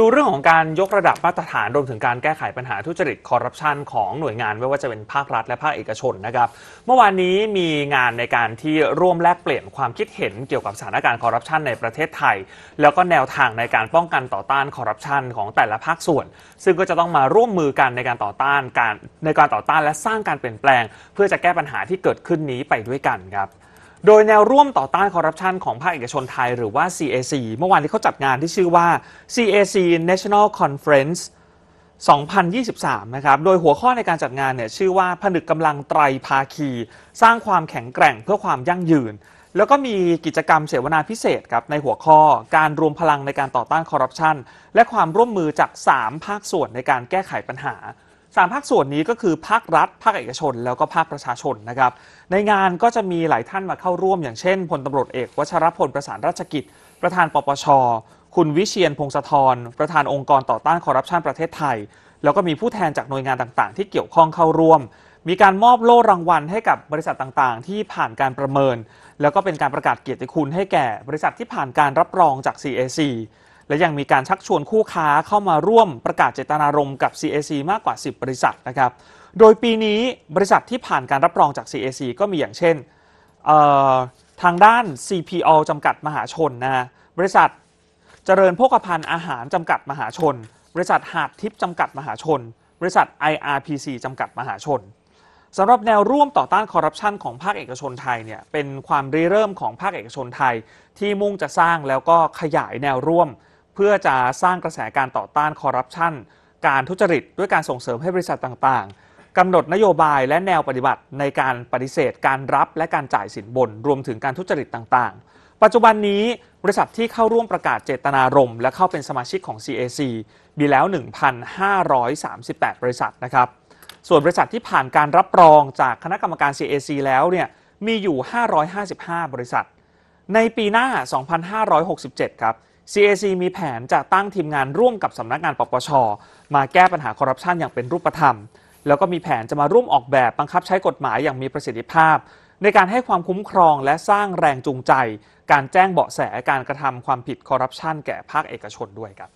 ดูเรื่องของการยกระดับมาตรฐานรวมถึงการแก้ไขปัญหาทุจริตคอร์รัปชันของหน่วยงานไม่ว่าจะเป็นภาครัฐและภาคเอกชนนะครับ เมื่อวานนี้มีงานในการที่ร่วมแลกเปลี่ยนความคิดเห็นเกี่ยวกับสถานการณ์คอร์รัปชันในประเทศไทย แล้วก็แนวทางในการป้องกันต่อต้านคอร์รัปชันของแต่ละภาคส่วน ซึ่งก็จะต้องมาร่วมมือกันในการต่อต้านการในการต่อต้านและสร้างการเปลี่ยนแปลง เพื่อจะแก้ปัญหาที่เกิดขึ้นนี้ไปด้วยกันครับโดยแนวร่วมต่อต้านคอร์รัปชันของภาคเอกชนไทยหรือว่า CAC เมื่อวานที่เขาจัดงานที่ชื่อว่า CAC National Conference 2023นะครับ โดยหัวข้อในการจัดงานเนี่ยชื่อว่าผนึกกำลังไตรภาคี สร้างความแข็งแกร่งเพื่อความยั่งยืน แล้วก็มีกิจกรรมเสวนาพิเศษครับในหัวข้อการรวมพลังในการต่อต้านคอร์รัปชันและความร่วมมือจาก 3 ภาคส่วนในการแก้ไขปัญหาสามภาคส่วนนี้ก็คือภาครัฐ ภาคเอกชนแล้วก็ภาคประชาชนนะครับในงานก็จะมีหลายท่านมาเข้าร่วมอย่างเช่นพลตำรวจเอกวชรพลประสานราชกิจ ประธานปปช คุณวิเชียนพงศธรประธานองค์กรต่อต้านคอร์รัปชันประเทศไทย แล้วก็มีผู้แทนจากหน่วยงานต่างๆ ที่เกี่ยวข้องเข้าร่วม มีการมอบโล่รางวัลให้กับบริษัทต่างๆ ที่ผ่านการประเมินแล้วก็เป็นการประกาศเกียรติคุณให้แก่บริษัทที่ผ่านการรับรองจาก CAC และยังมีการชักชวนคู่ค้าเข้ามาร่วมประกาศเจตนารมณ์กับ CAC มากกว่า 10 บริษัทนะครับ โดยปีนี้บริษัทที่ผ่านการรับรองจาก CAC ก็มีอย่างเช่นทางด้าน CPO จำกัดมหาชนนะบริษัทเจริญโภคภัณฑ์อาหารจำกัดมหาชน บริษัทหาดทิพย์จำกัดมหาชน บริษัท IRPC จำกัดมหาชนสำหรับแนวร่วมต่อต้านคอร์รัปชันของภาคเอกชนไทยเนี่ยเป็นความริเริ่มของภาคเอกชนไทย ที่มุ่งจะสร้างแล้วก็ขยายแนวร่วมเพื่อจะสร้างกระแสการต่อต้านคอร์รัปชัน การทุจริตด้วยการส่งเสริมให้บริษัทต่าง ๆ กำหนดนโยบายและแนวปฏิบัติในการปฏิเสธการรับและการจ่ายสินบน รวมถึงการทุจริตต่าง ๆ ปัจจุบันนี้บริษัทที่เข้าร่วมประกาศเจตนารมณ์และเข้าเป็นสมาชิกของ CAC มีแล้ว 1,538 บริษัทนะครับ ส่วนบริษัทที่ผ่านการรับรองจากคณะกรรมการ CAC แล้วเนี่ยมีอยู่ 555 บริษัทในปีหน้า 2567 ครับ CAC มีแผนจะตั้งทีมงานร่วมกับสำนักงาน ปปช มาแก้ปัญหาคอร์รัปชันอย่างเป็นรูปธรรม แล้วก็มีแผนจะมาร่วมออกแบบบังคับใช้กฎหมายอย่างมีประสิทธิภาพ ในการให้ความคุ้มครองและสร้างแรงจูงใจ การแจ้งเบาะแสการกระทำความผิดคอร์รัปชันแก่ภาคเอกชนด้วยครับ